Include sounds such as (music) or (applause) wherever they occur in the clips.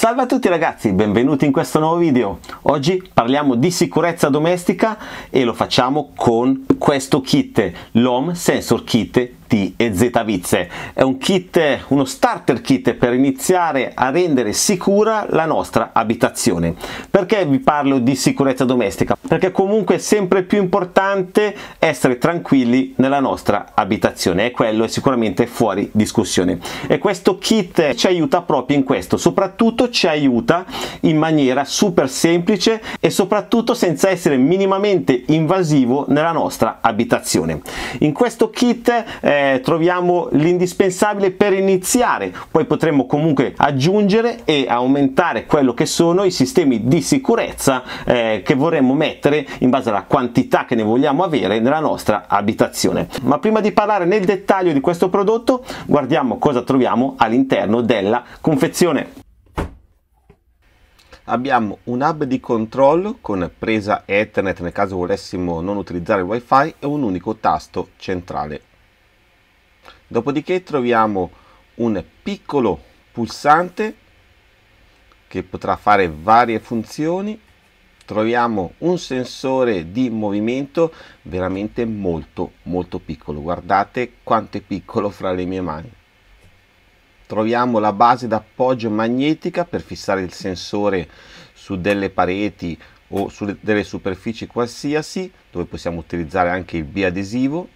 Salve a tutti ragazzi, benvenuti in questo nuovo video. Oggi parliamo di sicurezza domestica e lo facciamo con questo kit, l'Home Sensor Kit T e Z Vizze. È un kit, uno starter kit per iniziare a rendere sicura la nostra abitazione. Perché vi parlo di sicurezza domestica? Perché comunque è sempre più importante essere tranquilli nella nostra abitazione e quello è sicuramente fuori discussione. E questo kit ci aiuta proprio in questo, soprattutto ci aiuta in maniera super semplice e soprattutto senza essere minimamente invasivo nella nostra abitazione. In questo kit eh, troviamo l'indispensabile per iniziare, poi potremmo comunque aggiungere e aumentare quello che sono i sistemi di sicurezza eh, che vorremmo mettere in base alla quantità che ne vogliamo avere nella nostra abitazione. Ma prima di parlare nel dettaglio di questo prodotto, guardiamo cosa troviamo all'interno della confezione abbiamo un hub di controllo con presa Ethernet nel caso volessimo non utilizzare il wifi e un unico tasto centrale Dopodiché troviamo un piccolo pulsante che potrà fare varie funzioni. Troviamo un sensore di movimento veramente molto molto piccolo. Guardate quanto è piccolo fra le mie mani. Troviamo la base d'appoggio magnetica per fissare il sensore su delle pareti o su delle superfici qualsiasi dove possiamo utilizzare anche il biadesivo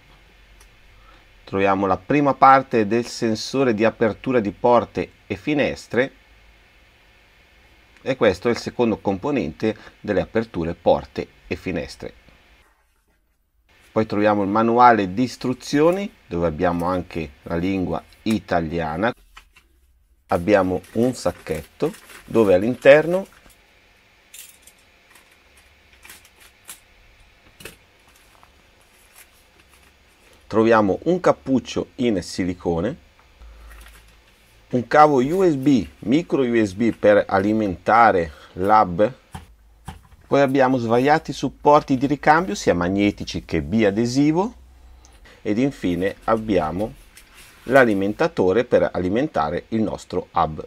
troviamo la prima parte del sensore di apertura di porte e finestre e questo è il secondo componente delle aperture porte e finestre. Poi troviamo il manuale di istruzioni dove abbiamo anche la lingua italiana. Abbiamo un sacchetto dove all'interno troviamo un cappuccio in silicone, un cavo USB, micro USB per alimentare l'hub, poi abbiamo svariati supporti di ricambio sia magnetici che biadesivo ed infine abbiamo l'alimentatore per alimentare il nostro hub.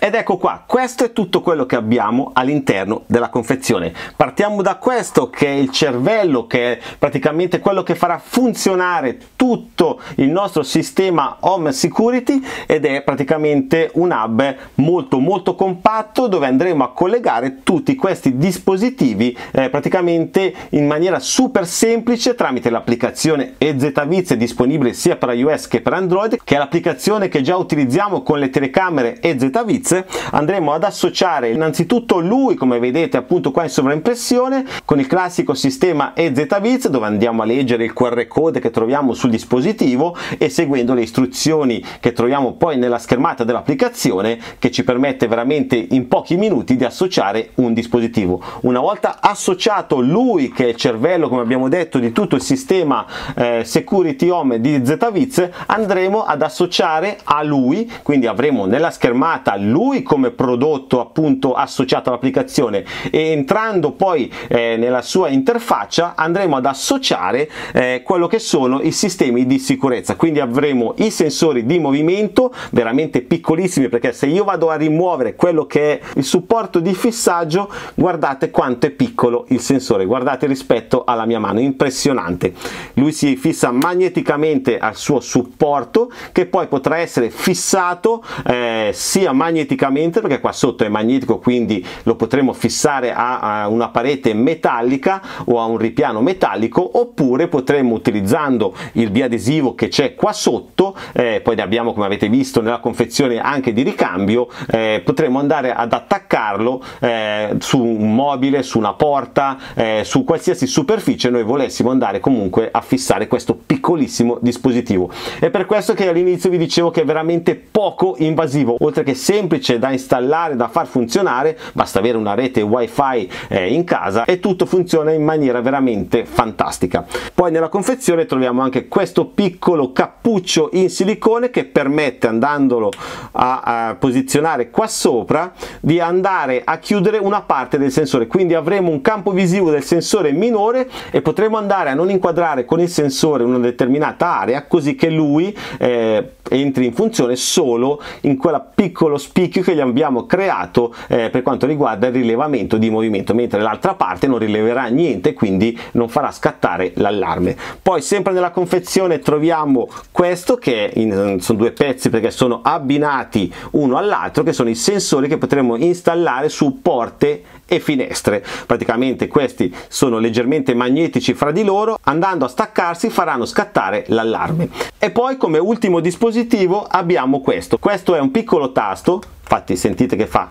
Ed ecco qua, questo è tutto quello che abbiamo all'interno della confezione. Partiamo da questo che è il cervello, che è praticamente quello che farà funzionare tutto il nostro sistema Home Security ed è praticamente un hub molto molto compatto dove andremo a collegare tutti questi dispositivi eh, praticamente in maniera super semplice tramite l'applicazione EZViz disponibile sia per iOS che per Android, che è l'applicazione che già utilizziamo con le telecamere EZViz Fritz andremo ad associare innanzitutto lui come vedete appunto qua in sovraimpressione con il classico sistema EZBits dove andiamo a leggere il QR code che troviamo sul dispositivo e seguendo le istruzioni che troviamo poi nella schermata dell'applicazione che ci permette veramente in pochi minuti di associare un dispositivo. Una volta associato lui che è il cervello come abbiamo detto di tutto il sistema eh, Security Home di ZViz andremo ad associare a lui quindi avremo nella schermata lui lui come prodotto appunto associato all'applicazione e entrando poi eh, nella sua interfaccia andremo ad associare eh, quello che sono i sistemi di sicurezza quindi avremo i sensori di movimento veramente piccolissimi perché se io vado a rimuovere quello che è il supporto di fissaggio guardate quanto è piccolo il sensore guardate rispetto alla mia mano impressionante lui si fissa magneticamente al suo supporto che poi potrà essere fissato eh, sia magneticamente magneticamente perché qua sotto è magnetico quindi lo potremo fissare a, a una parete metallica o a un ripiano metallico oppure potremmo utilizzando il biadesivo che c'è qua sotto eh, poi ne abbiamo come avete visto nella confezione anche di ricambio eh, potremo andare ad attaccarlo eh, su un mobile su una porta eh, su qualsiasi superficie noi volessimo andare comunque a fissare questo piccolissimo dispositivo è per questo che all'inizio vi dicevo che è veramente poco invasivo oltre che semplice semplice da installare, da far funzionare, basta avere una rete wifi eh, in casa e tutto funziona in maniera veramente fantastica. Poi nella confezione troviamo anche questo piccolo cappuccio in silicone che permette andandolo a, a posizionare qua sopra di andare a chiudere una parte del sensore, quindi avremo un campo visivo del sensore minore e potremo andare a non inquadrare con il sensore una determinata area così che lui eh, entri in funzione solo in quella piccolo spicco nicchio che gli abbiamo creato eh, per quanto riguarda il rilevamento di movimento, mentre l'altra parte non rileverà niente, quindi non farà scattare l'allarme. Poi sempre nella confezione troviamo questo che in, eh, sono due pezzi perché sono abbinati uno all'altro, che sono i sensori che potremo installare su porte e finestre. Praticamente questi sono leggermente magnetici fra di loro, andando a staccarsi faranno scattare l'allarme. E poi come ultimo dispositivo abbiamo questo. Questo è un piccolo tasto Infatti sentite che fa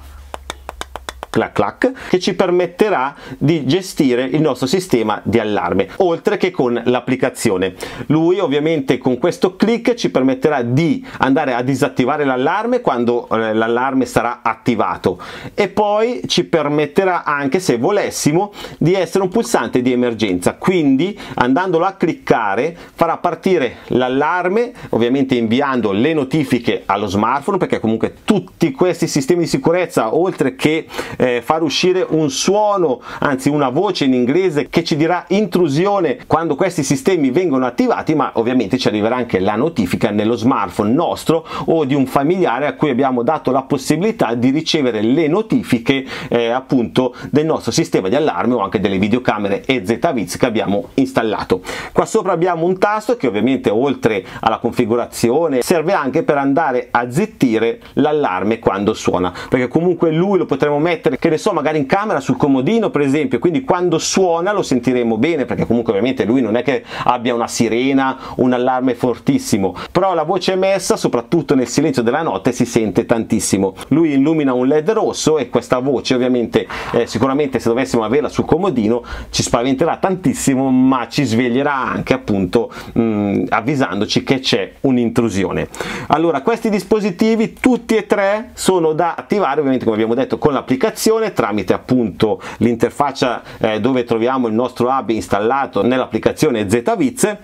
clac clac che ci permetterà di gestire il nostro sistema di allarme oltre che con l'applicazione lui ovviamente con questo clic ci permetterà di andare a disattivare l'allarme quando eh, l'allarme sarà attivato e poi ci permetterà anche se volessimo di essere un pulsante di emergenza quindi andandolo a cliccare farà partire l'allarme ovviamente inviando le notifiche allo smartphone perché comunque tutti questi sistemi di sicurezza oltre che eh, eh, far uscire un suono, anzi una voce in inglese che ci dirà intrusione quando questi sistemi vengono attivati, ma ovviamente ci arriverà anche la notifica nello smartphone nostro o di un familiare a cui abbiamo dato la possibilità di ricevere le notifiche eh, appunto del nostro sistema di allarme o anche delle videocamere e EZViz che abbiamo installato. Qua sopra abbiamo un tasto che ovviamente oltre alla configurazione serve anche per andare a zittire l'allarme quando suona, perché comunque lui lo potremo mettere mettere, che ne so, magari in camera sul comodino per esempio, quindi quando suona lo sentiremo bene perché comunque ovviamente lui non è che abbia una sirena, un allarme fortissimo, però la voce emessa soprattutto nel silenzio della notte si sente tantissimo. Lui illumina un led rosso e questa voce ovviamente eh, sicuramente se dovessimo averla sul comodino ci spaventerà tantissimo ma ci sveglierà anche appunto mh, mm, avvisandoci che c'è un'intrusione. Allora questi dispositivi tutti e tre sono da attivare ovviamente come abbiamo detto con l'applicazione l'applicazione tramite appunto l'interfaccia eh, dove troviamo il nostro hub installato nell'applicazione ZViz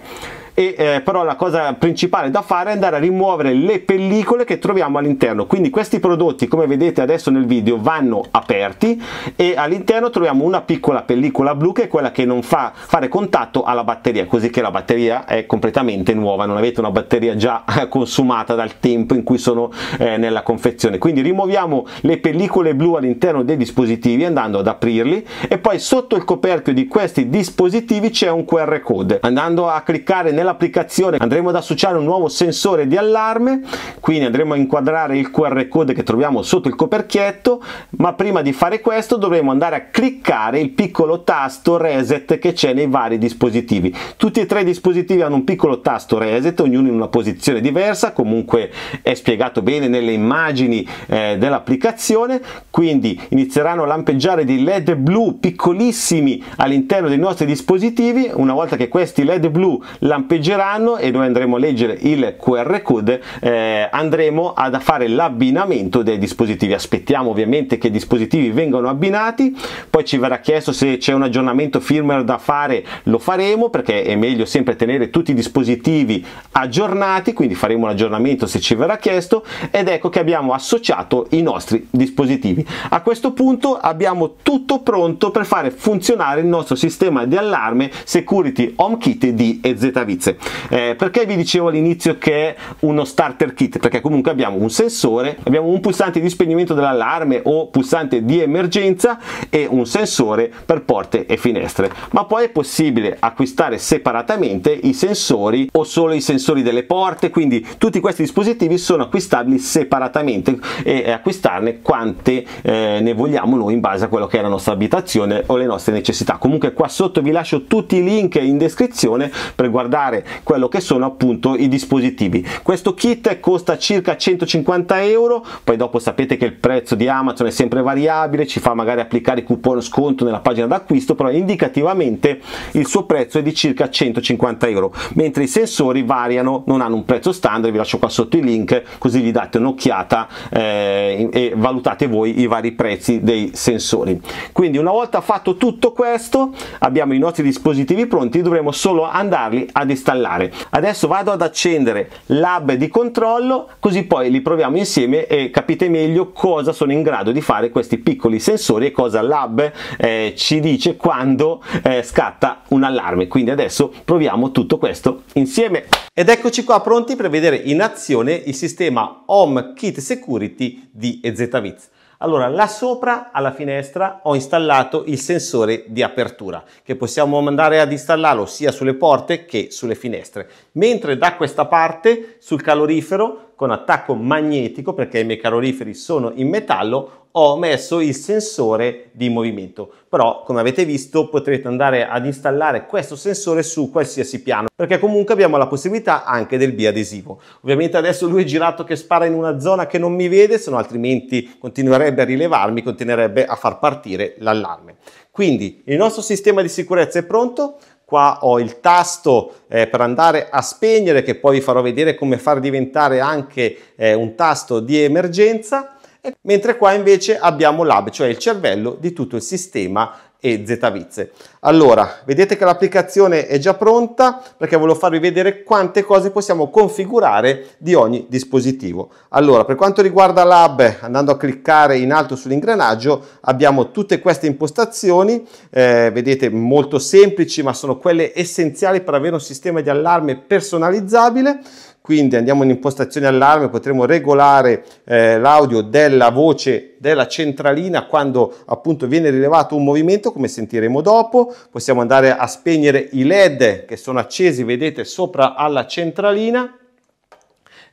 e eh, però la cosa principale da fare è andare a rimuovere le pellicole che troviamo all'interno quindi questi prodotti come vedete adesso nel video vanno aperti e all'interno troviamo una piccola pellicola blu che è quella che non fa fare contatto alla batteria così che la batteria è completamente nuova non avete una batteria già (laughs) consumata dal tempo in cui sono eh, nella confezione quindi rimuoviamo le pellicole blu all'interno dei dispositivi andando ad aprirli e poi sotto il coperchio di questi dispositivi c'è un QR code andando a cliccare nel nell'applicazione andremo ad associare un nuovo sensore di allarme, quindi andremo a inquadrare il QR code che troviamo sotto il coperchietto, ma prima di fare questo dovremo andare a cliccare il piccolo tasto reset che c'è nei vari dispositivi. Tutti e tre i dispositivi hanno un piccolo tasto reset, ognuno in una posizione diversa, comunque è spiegato bene nelle immagini eh, dell'applicazione, quindi inizieranno a lampeggiare di LED blu piccolissimi all'interno dei nostri dispositivi, una volta che questi LED blu lampeggiano campeggeranno e noi andremo a leggere il QR code eh, andremo a fare l'abbinamento dei dispositivi aspettiamo ovviamente che i dispositivi vengano abbinati poi ci verrà chiesto se c'è un aggiornamento firmware da fare lo faremo perché è meglio sempre tenere tutti i dispositivi aggiornati quindi faremo un aggiornamento se ci verrà chiesto ed ecco che abbiamo associato i nostri dispositivi a questo punto abbiamo tutto pronto per fare funzionare il nostro sistema di allarme security home kit di EZVIT esigenze. Eh, perché vi dicevo all'inizio che è uno starter kit? Perché comunque abbiamo un sensore, abbiamo un pulsante di spegnimento dell'allarme o pulsante di emergenza e un sensore per porte e finestre. Ma poi è possibile acquistare separatamente i sensori o solo i sensori delle porte, quindi tutti questi dispositivi sono acquistabili separatamente e acquistarne quante eh, ne vogliamo noi in base a quello che è la nostra abitazione o le nostre necessità. Comunque qua sotto vi lascio tutti i link in descrizione per guardare comprare quello che sono appunto i dispositivi questo kit costa circa 150 euro poi dopo sapete che il prezzo di Amazon è sempre variabile ci fa magari applicare coupon sconto nella pagina d'acquisto però indicativamente il suo prezzo è di circa 150 euro mentre i sensori variano non hanno un prezzo standard vi lascio qua sotto i link così gli date un'occhiata eh, e valutate voi i vari prezzi dei sensori quindi una volta fatto tutto questo abbiamo i nostri dispositivi pronti dovremo solo andarli a destinare installare. Adesso vado ad accendere l'hub di controllo così poi li proviamo insieme e capite meglio cosa sono in grado di fare questi piccoli sensori e cosa l'hub eh, ci dice quando eh, scatta un allarme. Quindi adesso proviamo tutto questo insieme. Ed eccoci qua pronti per vedere in azione il sistema HomeKit Security di EZViz. Allora, là sopra alla finestra ho installato il sensore di apertura che possiamo andare ad installarlo sia sulle porte che sulle finestre. Mentre da questa parte sul calorifero con attacco magnetico perché i miei caloriferi sono in metallo ho messo il sensore di movimento. Però, come avete visto, potrete andare ad installare questo sensore su qualsiasi piano, perché comunque abbiamo la possibilità anche del biadesivo. Ovviamente adesso lui è girato che spara in una zona che non mi vede, se no altrimenti continuerebbe a rilevarmi, continuerebbe a far partire l'allarme. Quindi il nostro sistema di sicurezza è pronto, qua ho il tasto eh, per andare a spegnere che poi vi farò vedere come far diventare anche eh, un tasto di emergenza (laughs) mentre qua invece abbiamo l'hub, cioè il cervello di tutto il sistema e z Allora, vedete che l'applicazione è già pronta perché volevo farvi vedere quante cose possiamo configurare di ogni dispositivo. Allora, per quanto riguarda l'hub, andando a cliccare in alto sull'ingranaggio, abbiamo tutte queste impostazioni, eh, vedete molto semplici ma sono quelle essenziali per avere un sistema di allarme personalizzabile quindi andiamo in impostazione allarme, potremo regolare eh, l'audio della voce della centralina quando appunto viene rilevato un movimento come sentiremo dopo, possiamo andare a spegnere i led che sono accesi vedete sopra alla centralina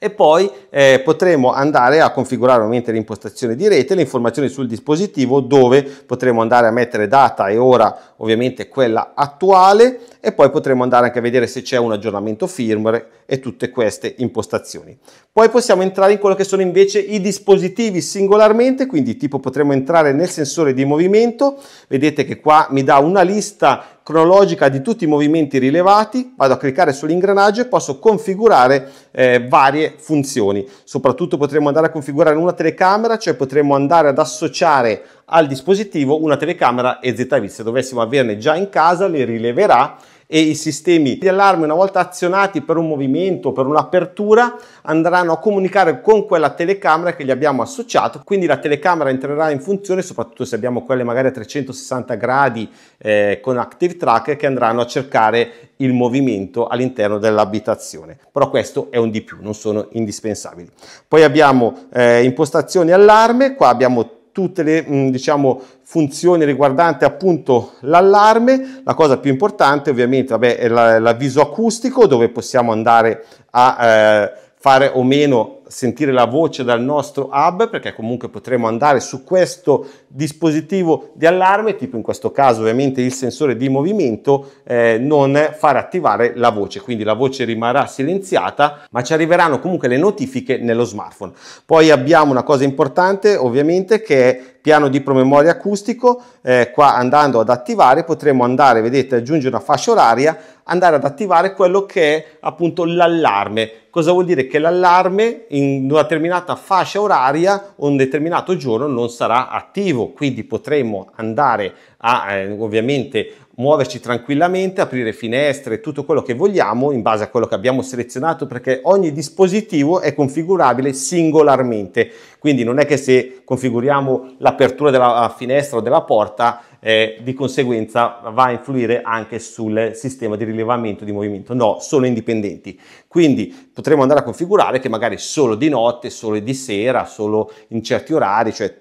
e poi eh, potremo andare a configurare ovviamente l'impostazione di rete, le informazioni sul dispositivo dove potremo andare a mettere data e ora ovviamente quella attuale e poi potremo andare anche a vedere se c'è un aggiornamento firmware e tutte queste impostazioni. Poi possiamo entrare in quello che sono invece i dispositivi singolarmente, quindi tipo potremo entrare nel sensore di movimento, vedete che qua mi dà una lista cronologica di tutti i movimenti rilevati, vado a cliccare sull'ingranaggio e posso configurare eh, varie funzioni. Soprattutto potremmo andare a configurare una telecamera, cioè potremmo andare ad associare al dispositivo una telecamera EZVIS. Se dovessimo averne già in casa, le rileverà e i sistemi di allarme una volta azionati per un movimento, per un'apertura, andranno a comunicare con quella telecamera che gli abbiamo associato, quindi la telecamera entrerà in funzione soprattutto se abbiamo quelle magari a 360 gradi eh, con active track che andranno a cercare il movimento all'interno dell'abitazione. Però questo è un di più, non sono indispensabili. Poi abbiamo eh, impostazioni allarme, qua abbiamo tutte le mm, diciamo, funzione riguardante appunto l'allarme, la cosa più importante ovviamente vabbè, è l'avviso acustico dove possiamo andare a... Eh, fare o meno sentire la voce dal nostro hub perché comunque potremo andare su questo dispositivo di allarme tipo in questo caso ovviamente il sensore di movimento eh, non fare attivare la voce quindi la voce rimarrà silenziata ma ci arriveranno comunque le notifiche nello smartphone poi abbiamo una cosa importante ovviamente che è piano di promemoria acustico eh, qua andando ad attivare potremo andare vedete aggiungere una fascia oraria andare ad attivare quello che è appunto l'allarme. Cosa vuol dire? Che l'allarme in una determinata fascia oraria o un determinato giorno non sarà attivo, quindi potremo andare a eh, ovviamente muoverci tranquillamente, aprire finestre, tutto quello che vogliamo in base a quello che abbiamo selezionato perché ogni dispositivo è configurabile singolarmente. Quindi non è che se configuriamo l'apertura della finestra o della porta eh, di conseguenza va a influire anche sul sistema di rilevamento di movimento. No, sono indipendenti. Quindi potremo andare a configurare che magari solo di notte, solo di sera, solo in certi orari, cioè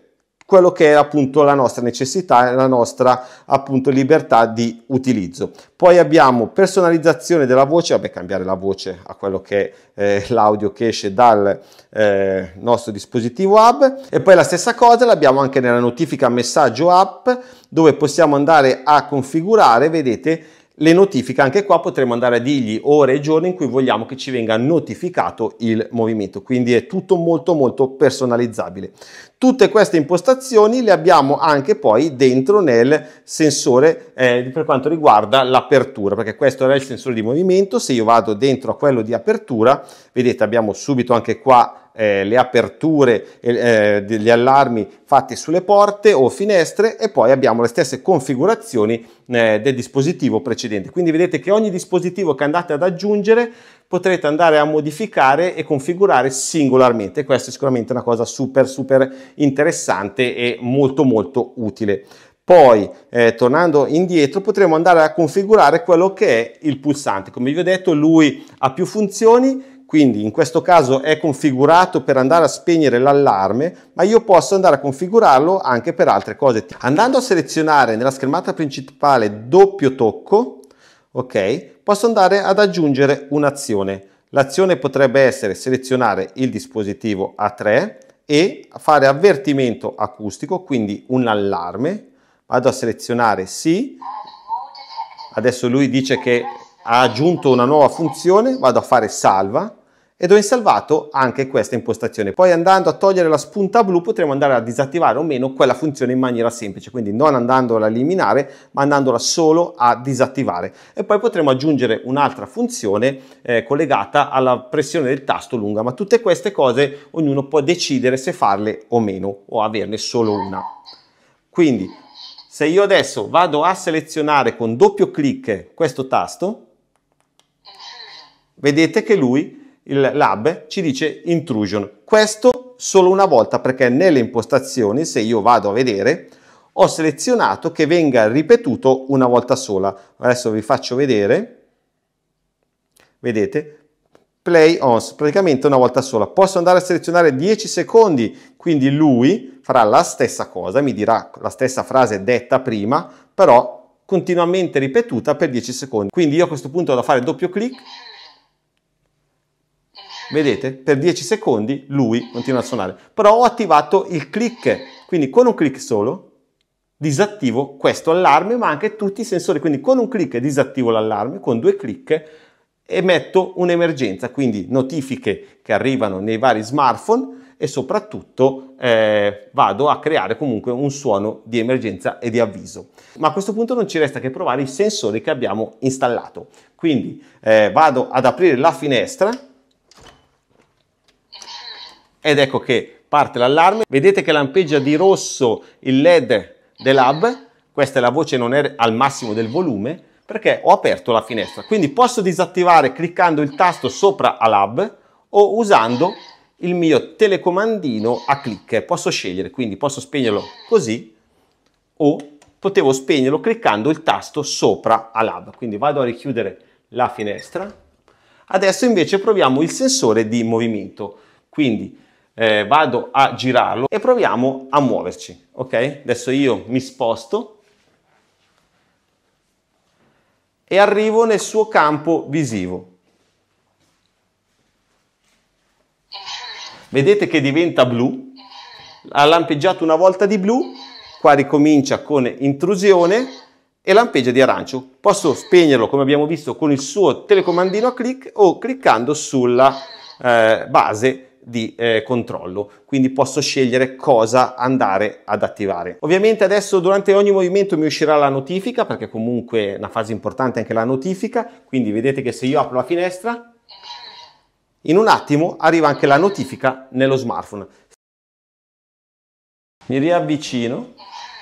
quello che è appunto la nostra necessità e la nostra appunto libertà di utilizzo. Poi abbiamo personalizzazione della voce, vabbè cambiare la voce a quello che è eh, l'audio che esce dal eh, nostro dispositivo app e poi la stessa cosa l'abbiamo anche nella notifica messaggio app dove possiamo andare a configurare, vedete, le notifiche, anche qua potremo andare a dirgli ore e giorni in cui vogliamo che ci venga notificato il movimento, quindi è tutto molto molto personalizzabile. Tutte queste impostazioni le abbiamo anche poi dentro nel sensore eh, per quanto riguarda l'apertura, perché questo era il sensore di movimento, se io vado dentro a quello di apertura, vedete abbiamo subito anche qua eh, le aperture eh, degli eh, allarmi fatti sulle porte o finestre e poi abbiamo le stesse configurazioni eh, del dispositivo precedente. Quindi vedete che ogni dispositivo che andate ad aggiungere potrete andare a modificare e configurare singolarmente. Questa è sicuramente una cosa super super interessante e molto molto utile. Poi, eh, tornando indietro, potremo andare a configurare quello che è il pulsante. Come vi ho detto, lui ha più funzioni, quindi in questo caso è configurato per andare a spegnere l'allarme, ma io posso andare a configurarlo anche per altre cose. Andando a selezionare nella schermata principale doppio tocco, ok, posso andare ad aggiungere un'azione. L'azione potrebbe essere selezionare il dispositivo A3 e fare avvertimento acustico, quindi un allarme. Vado a selezionare sì. Adesso lui dice che ha aggiunto una nuova funzione, vado a fare salva ed ho insalvato anche questa impostazione. Poi andando a togliere la spunta blu potremo andare a disattivare o meno quella funzione in maniera semplice, quindi non andandola a eliminare ma andandola solo a disattivare. E poi potremo aggiungere un'altra funzione eh, collegata alla pressione del tasto lunga, ma tutte queste cose ognuno può decidere se farle o meno o averne solo una. Quindi se io adesso vado a selezionare con doppio clic questo tasto, vedete che lui il lab ci dice intrusion. Questo solo una volta perché nelle impostazioni, se io vado a vedere, ho selezionato che venga ripetuto una volta sola. Adesso vi faccio vedere. Vedete? Play on, praticamente una volta sola. Posso andare a selezionare 10 secondi, quindi lui farà la stessa cosa, mi dirà la stessa frase detta prima, però continuamente ripetuta per 10 secondi. Quindi io a questo punto vado a fare doppio clic Vedete? Per 10 secondi lui continua a suonare. Però ho attivato il click, quindi con un click solo disattivo questo allarme, ma anche tutti i sensori. Quindi con un clic disattivo l'allarme, con due clic emetto un'emergenza, quindi notifiche che arrivano nei vari smartphone e soprattutto eh, vado a creare comunque un suono di emergenza e di avviso. Ma a questo punto non ci resta che provare i sensori che abbiamo installato. Quindi eh, vado ad aprire la finestra ed ecco che parte l'allarme. Vedete che lampeggia di rosso il LED dell'hub. Questa è la voce, non è er-, al massimo del volume, perché ho aperto la finestra. Quindi posso disattivare cliccando il tasto sopra all'hub o usando il mio telecomandino a clic. Posso scegliere, quindi posso spegnerlo così o potevo spegnerlo cliccando il tasto sopra all'hub. Quindi vado a richiudere la finestra. Adesso invece proviamo il sensore di movimento. Quindi eh, vado a girarlo e proviamo a muoverci, ok? Adesso io mi sposto e arrivo nel suo campo visivo. Vedete che diventa blu, ha lampeggiato una volta di blu, qua ricomincia con intrusione, e lampeggia di arancio. Posso spegnerlo, come abbiamo visto, con il suo telecomandino a clic o cliccando sulla eh, base di eh, controllo, quindi posso scegliere cosa andare ad attivare. Ovviamente adesso durante ogni movimento mi uscirà la notifica, perché comunque è una fase importante anche la notifica, quindi vedete che se io apro la finestra, in un attimo arriva anche la notifica nello smartphone. Mi riavvicino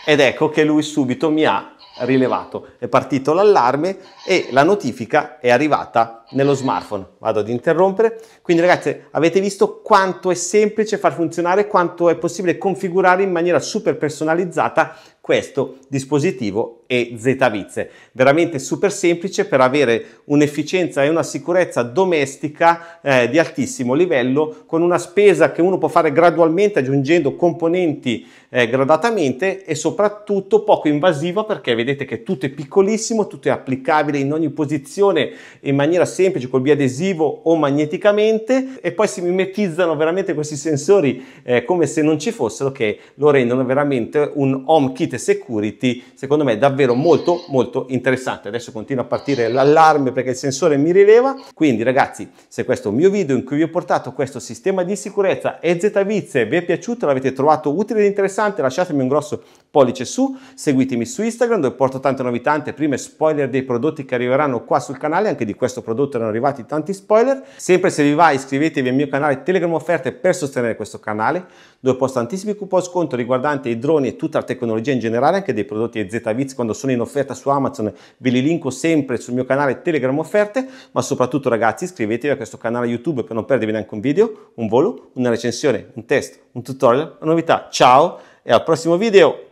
ed ecco che lui subito mi ha rilevato. È partito l'allarme e la notifica è arrivata nello smartphone. Vado ad interrompere. Quindi ragazzi, avete visto quanto è semplice far funzionare, quanto è possibile configurare in maniera super personalizzata questo dispositivo e Zbitze. Veramente super semplice per avere un'efficienza e una sicurezza domestica eh, di altissimo livello con una spesa che uno può fare gradualmente aggiungendo componenti eh, gradatamente e soprattutto poco invasiva perché vedete che tutto è piccolissimo, tutto è applicabile in ogni posizione in maniera semplice col biadesivo o magneticamente e poi si mimetizzano veramente questi sensori eh, come se non ci fossero che lo rendono veramente un home kit security secondo me davvero molto molto interessante. Adesso continua a partire l'allarme perché il sensore mi rileva. Quindi ragazzi se questo è un mio video in cui vi ho portato questo sistema di sicurezza Vizze vi è piaciuto, l'avete trovato utile ed interessante lasciatemi un grosso pollice su, seguitemi su Instagram dove porto tante novità, prime spoiler dei prodotti che arriveranno qua sul canale anche di questo prodotto prodotto erano arrivati tanti spoiler. Sempre se vi va iscrivetevi al mio canale Telegram Offerte per sostenere questo canale dove posto tantissimi coupon sconto riguardanti i droni e tutta la tecnologia in generale, anche dei prodotti ZVIZ quando sono in offerta su Amazon, ve li linko sempre sul mio canale Telegram Offerte, ma soprattutto ragazzi iscrivetevi a questo canale YouTube per non perdervi neanche un video, un volo, una recensione, un test, un tutorial, una novità. Ciao e al prossimo video!